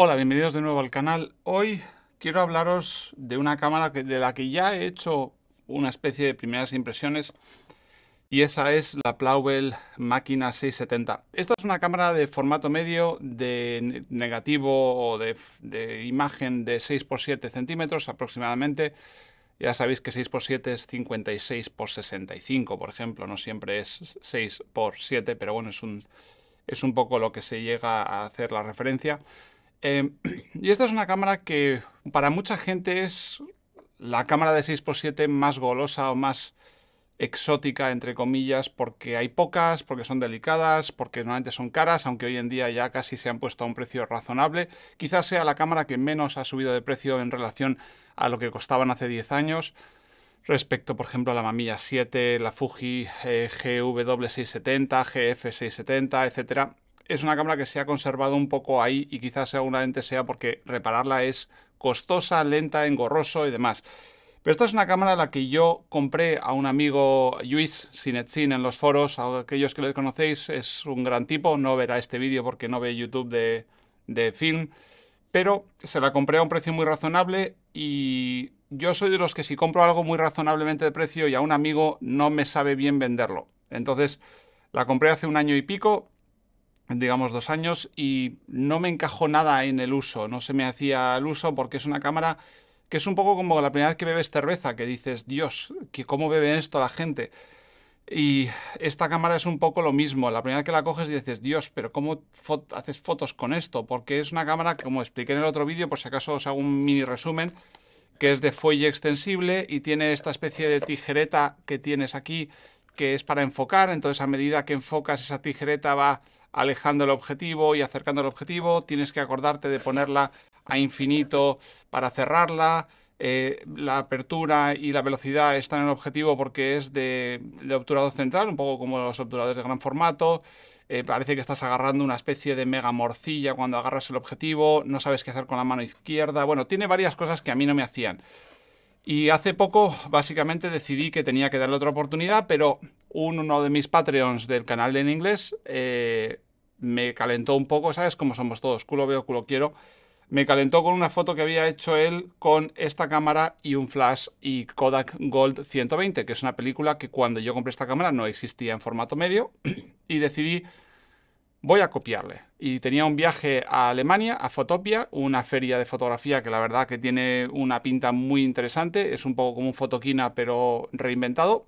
Hola, bienvenidos de nuevo al canal. Hoy quiero hablaros de una cámara de la que ya he hecho una especie de primeras impresiones y esa es la Plaubel Máquina 670. Esta es una cámara de formato medio de negativo o de, imagen de 6x7 centímetros aproximadamente. Ya sabéis que 6x7 es 56x65, por ejemplo, no siempre es 6x7, pero bueno, es un, es un poco lo que se llega a hacer la referencia. Em, y esta es una cámara que para mucha gente es la cámara de 6x7 más golosa o más exótica, entre comillas, porque hay pocas, porque son delicadas, porque normalmente son caras, aunque hoy en día ya casi se han puesto a un precio razonable. Quizás sea la cámara que menos ha subido de precio en relación a lo que costaban hace 10 años, respecto, por ejemplo, a la mamilla 7, la Fuji GW670, GF670, etc es una cámara que se ha conservado un poco ahí y quizás seguramente sea porque repararla es costosa, lenta, engorroso y demás. Pero esta es una cámara la que yo compré a un amigo Luis Sinetsin, en los foros, a aquellos que le conocéis, es un gran tipo, no verá este vídeo porque no ve YouTube de, de film, pero se la compré a un precio muy razonable y yo soy de los que si compro algo muy razonablemente de precio y a un amigo no me sabe bien venderlo. Entonces la compré hace un año y pico digamos, dos años y no me encajó nada en el uso, no se me hacía el uso porque es una cámara que es un poco como la primera vez que bebes cerveza, que dices, Dios, que ¿cómo beben esto la gente? Y esta cámara es un poco lo mismo, la primera vez que la coges y dices, Dios, pero ¿cómo haces fotos con esto? Porque es una cámara como expliqué en el otro vídeo, por si acaso os hago un mini resumen, que es de fuelle extensible y tiene esta especie de tijereta que tienes aquí, que es para enfocar, entonces a medida que enfocas esa tijereta va alejando el objetivo y acercando el objetivo, tienes que acordarte de ponerla a infinito para cerrarla. Eh, la apertura y la velocidad están en el objetivo porque es de, obturador central, un poco como los obturadores de gran formato. Eh, parece que estás agarrando una especie de mega morcilla cuando agarras el objetivo, no sabes qué hacer con la mano izquierda. Bueno, tiene varias cosas que a mí no me hacían. Y hace poco, básicamente, decidí que tenía que darle otra oportunidad, pero uno de mis Patreons del canal en inglés eh, me calentó un poco, ¿sabes? Como somos todos, culo veo, culo quiero. Me calentó con una foto que había hecho él con esta cámara y un flash y Kodak Gold 120, que es una película que cuando yo compré esta cámara no existía en formato medio y decidí voy a copiarle. Y tenía un viaje a Alemania, a Fotopia, una feria de fotografía que la verdad que tiene una pinta muy interesante, es un poco como un fotoquina pero reinventado.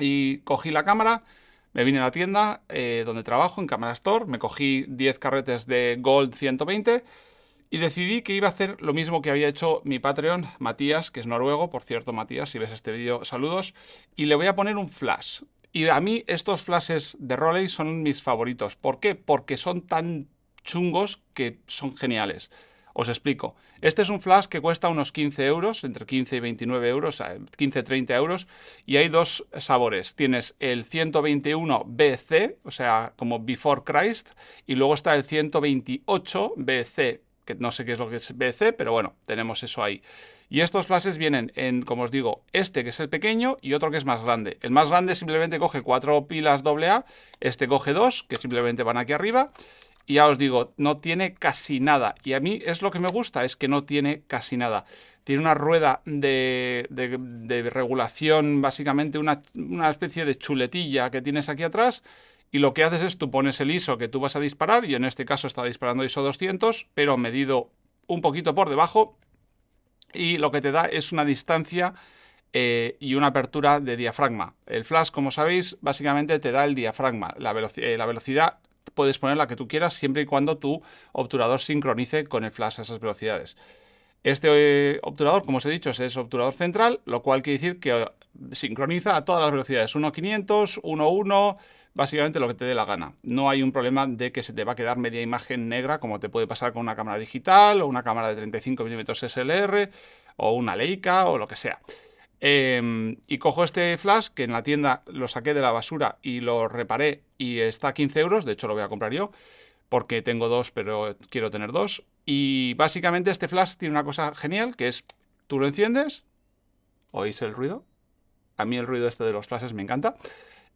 Y cogí la cámara, me vine a la tienda eh, donde trabajo, en cámara Store, me cogí 10 carretes de Gold 120 y decidí que iba a hacer lo mismo que había hecho mi Patreon, Matías, que es noruego, por cierto, Matías, si ves este vídeo, saludos, y le voy a poner un flash. Y a mí estos flashes de Roley son mis favoritos. ¿Por qué? Porque son tan chungos que son geniales. Os explico. Este es un flash que cuesta unos 15 euros, entre 15 y 29 euros, 15-30 euros, y hay dos sabores. Tienes el 121 BC, o sea, como Before Christ, y luego está el 128 BC, que no sé qué es lo que es BC, pero bueno, tenemos eso ahí. Y estos flashes vienen en, como os digo, este que es el pequeño y otro que es más grande. El más grande simplemente coge cuatro pilas AA, este coge dos, que simplemente van aquí arriba, ya os digo, no tiene casi nada. Y a mí es lo que me gusta, es que no tiene casi nada. Tiene una rueda de, regulación, básicamente una, especie de chuletilla que tienes aquí atrás y lo que haces es tú pones el ISO que tú vas a disparar, y en este caso está disparando ISO 200, pero medido un poquito por debajo, y lo que te da es una distancia eh, y una apertura de diafragma. El flash, como sabéis, básicamente te da el diafragma, la, eh, la velocidad puedes poner la que tú quieras siempre y cuando tu obturador sincronice con el flash a esas velocidades. Este eh, obturador, como os he dicho, es obturador central, lo cual quiere decir que eh, sincroniza a todas las velocidades, 1.500, 1.1, básicamente lo que te dé la gana. No hay un problema de que se te va a quedar media imagen negra, como te puede pasar con una cámara digital o una cámara de 35 mm SLR o una Leica o lo que sea. Em, y cojo este flash que en la tienda lo saqué de la basura y lo reparé y está a 15 euros, de hecho lo voy a comprar yo porque tengo dos pero quiero tener dos. Y básicamente este flash tiene una cosa genial que es, tú lo enciendes, oís el ruido, a mí el ruido este de los flashes me encanta.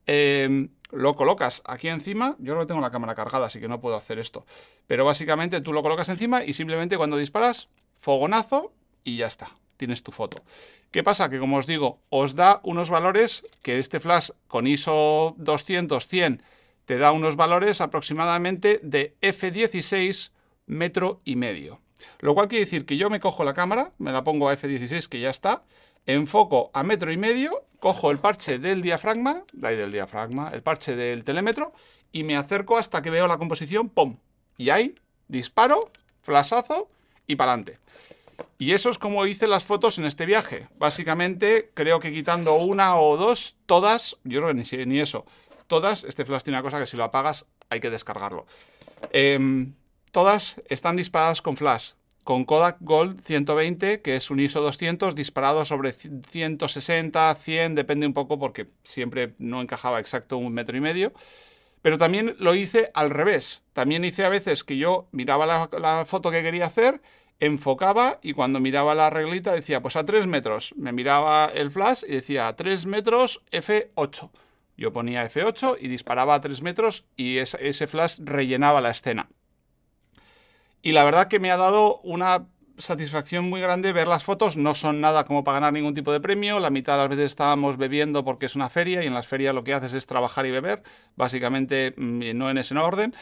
Em, lo colocas aquí encima. Yo que tengo la cámara cargada, así que no puedo hacer esto. Pero básicamente tú lo colocas encima y simplemente cuando disparas, fogonazo y ya está tienes tu foto. ¿Qué pasa? Que como os digo, os da unos valores que este flash con ISO 200, 100, te da unos valores aproximadamente de F16 metro y medio. Lo cual quiere decir que yo me cojo la cámara, me la pongo a F16 que ya está, enfoco a metro y medio, cojo el parche del diafragma, del diafragma, el parche del telémetro, y me acerco hasta que veo la composición, ¡pum! Y ahí disparo, flasazo y para adelante. Y eso es como hice las fotos en este viaje. Básicamente, creo que quitando una o dos, todas, yo creo que ni, ni eso, todas, este flash tiene una cosa que si lo apagas hay que descargarlo. Em, todas están disparadas con flash, con Kodak Gold 120, que es un ISO 200, disparado sobre 160, 100, depende un poco porque siempre no encajaba exacto un metro y medio. Pero también lo hice al revés. También hice a veces que yo miraba la foto que quería hacer enfocaba y cuando miraba la reglita decía, pues a 3 metros. Me miraba el flash y decía, a 3 metros F8. Yo ponía F8 y disparaba a 3 metros y ese flash rellenaba la escena. Y la verdad que me ha dado una satisfacción muy grande ver las fotos. No son nada como para ganar ningún tipo de premio. La mitad de las veces estábamos bebiendo porque es una feria y en las ferias lo que haces es trabajar y beber. Básicamente mm, no en ese orden.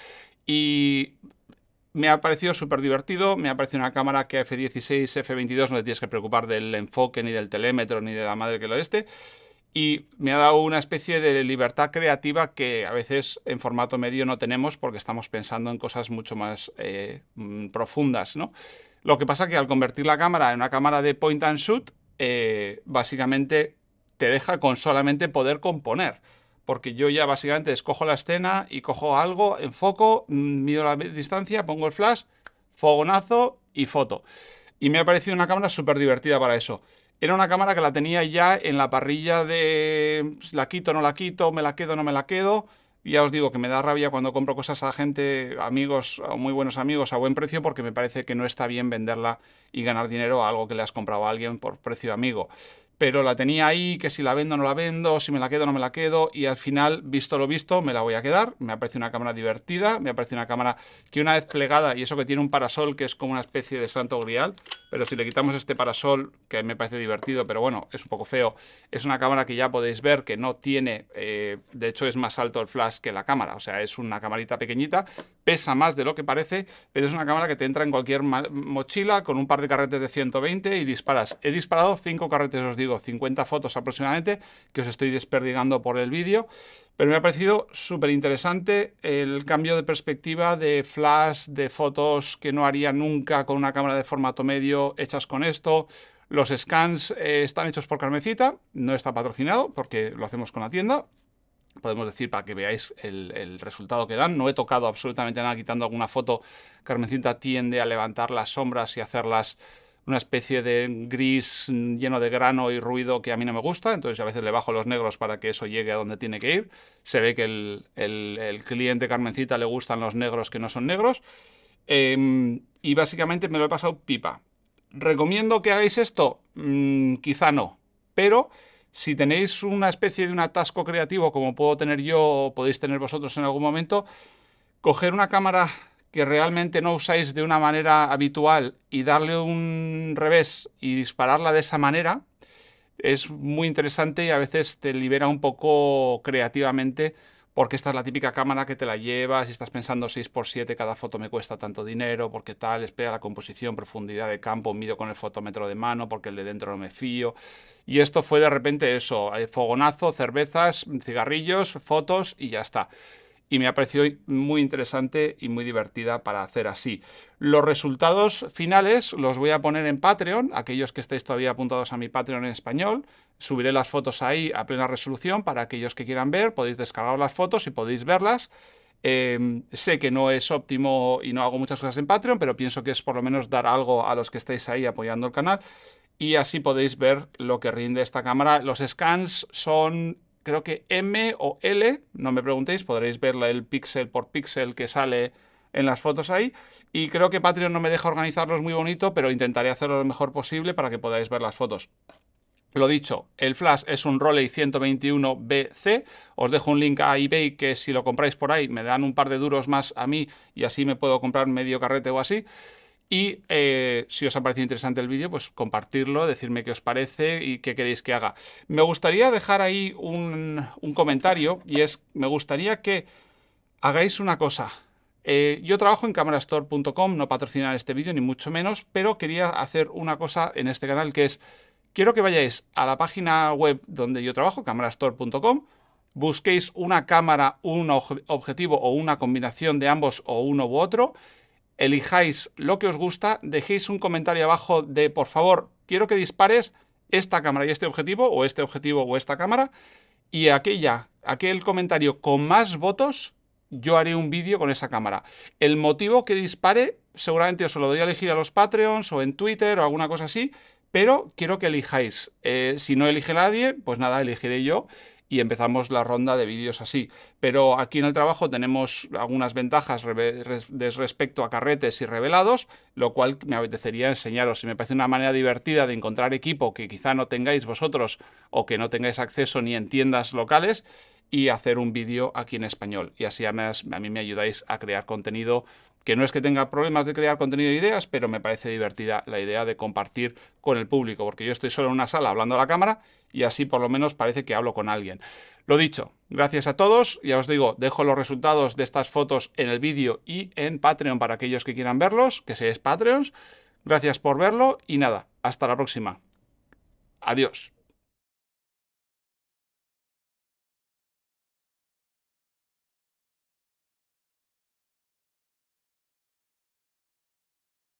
Y me ha parecido súper divertido, me ha parecido una cámara que F16, F22 no te tienes que preocupar del enfoque, ni del telémetro, ni de la madre que lo esté. Y me ha dado una especie de libertad creativa que a veces en formato medio no tenemos porque estamos pensando en cosas mucho más eh, mm, profundas, Lo que pasa que al convertir la cámara en una cámara de point and shoot, eh, básicamente te deja con solamente poder componer porque yo ya básicamente escojo la escena y cojo algo, enfoco, mm, mido la distancia, pongo el flash, fogonazo y foto. Y me ha parecido una cámara súper divertida para eso. Era una cámara que la tenía ya en la parrilla de mm, la quito, no la quito, me la quedo, no me la quedo. Ya os digo que me da rabia cuando compro cosas a gente, amigos, o muy buenos amigos, a buen precio, porque me parece que no está bien venderla y ganar dinero a algo que le has comprado a alguien por precio amigo pero la tenía ahí, que si la vendo no la vendo, si me la quedo no me la quedo, y al final, visto lo visto, me la voy a quedar. Me ha parecido una cámara divertida, me ha parecido una cámara que una vez plegada, y eso que tiene un parasol que es como una especie de santo grial, pero si le quitamos este parasol, que me parece divertido, pero bueno, es un poco feo, es una cámara que ya podéis ver que no tiene, eh, de hecho es más alto el flash que la cámara, o sea, es una camarita pequeñita, pesa más de lo que parece, pero es una cámara que te entra en cualquier mochila con un par de carretes de 120 y disparas. He disparado cinco carretes, os digo, 50 fotos aproximadamente que os estoy desperdigando por el vídeo. Pero me ha parecido súper interesante el cambio de perspectiva de flash, de fotos que no haría nunca con una cámara de formato medio hechas con esto. Los scans eh, están hechos por Carmecita, no está patrocinado porque lo hacemos con la tienda, podemos decir para que veáis el, el, resultado que dan. No he tocado absolutamente nada, quitando alguna foto. Carmencita tiende a levantar las sombras y hacerlas una especie de gris lleno de grano y ruido que a mí no me gusta, entonces a veces le bajo los negros para que eso llegue a donde tiene que ir. Se ve que el, cliente Carmencita le gustan los negros que no son negros. Em, y básicamente me lo he pasado pipa. ¿Recomiendo que hagáis esto? Mm, quizá no, pero si tenéis una especie de un atasco creativo como puedo tener yo o podéis tener vosotros en algún momento, coger una cámara que realmente no usáis de una manera habitual y darle un revés y dispararla de esa manera es muy interesante y a veces te libera un poco creativamente porque esta es la típica cámara que te la llevas y estás pensando 6x7, cada foto me cuesta tanto dinero, porque tal, espera la composición, profundidad de campo, mido con el fotómetro de mano, porque el de dentro no me fío. Y esto fue de repente eso, eh, fogonazo, cervezas, cigarrillos, fotos y ya está y me ha parecido muy interesante y muy divertida para hacer así. Los resultados finales los voy a poner en Patreon, aquellos que estéis todavía apuntados a mi Patreon en español. Subiré las fotos ahí a plena resolución para aquellos que quieran ver, podéis descargar las fotos y podéis verlas. Em, sé que no es óptimo y no hago muchas cosas en Patreon, pero pienso que es por lo menos dar algo a los que estáis ahí apoyando el canal. Y así podéis ver lo que rinde esta cámara. Los scans son creo que M o L, no me preguntéis, podréis verla el píxel por píxel que sale en las fotos ahí. Y creo que Patreon no me deja organizarlos muy bonito, pero intentaré hacerlo lo mejor posible para que podáis ver las fotos. Lo dicho, el flash es un Roley 121BC. Os dejo un link a eBay que si lo compráis por ahí me dan un par de duros más a mí y así me puedo comprar medio carrete o así. Y eh, si os ha parecido interesante el vídeo, pues compartirlo, decirme qué os parece y qué queréis que haga. Me gustaría dejar ahí un, comentario y es, me gustaría que hagáis una cosa. Eh, yo trabajo en Camarastore.com, no patrocinar este vídeo ni mucho menos, pero quería hacer una cosa en este canal que es, quiero que vayáis a la página web donde yo trabajo, Camarastore.com, busquéis una cámara, un objetivo o una combinación de ambos o uno u otro elijáis lo que os gusta, dejéis un comentario abajo de por favor, quiero que dispares esta cámara y este objetivo, o este objetivo o esta cámara, y aquella, aquel comentario con más votos, yo haré un vídeo con esa cámara. El motivo que dispare, seguramente os lo doy a elegir a los Patreons o en Twitter o alguna cosa así, pero quiero que elijáis. Eh, si no elige nadie, pues nada, elegiré yo y empezamos la ronda de vídeos así. Pero aquí en el trabajo tenemos algunas ventajas respecto a carretes y revelados, lo cual me apetecería enseñaros. Y me parece una manera divertida de encontrar equipo que quizá no tengáis vosotros o que no tengáis acceso ni en tiendas locales y hacer un vídeo aquí en español. Y así además a mí me ayudáis a crear contenido que no es que tenga problemas de crear contenido de ideas, pero me parece divertida la idea de compartir con el público, porque yo estoy solo en una sala hablando a la cámara y así por lo menos parece que hablo con alguien. Lo dicho, gracias a todos, ya os digo, dejo los resultados de estas fotos en el vídeo y en Patreon para aquellos que quieran verlos, que seáis Patreons. Gracias por verlo y nada, hasta la próxima. Adiós.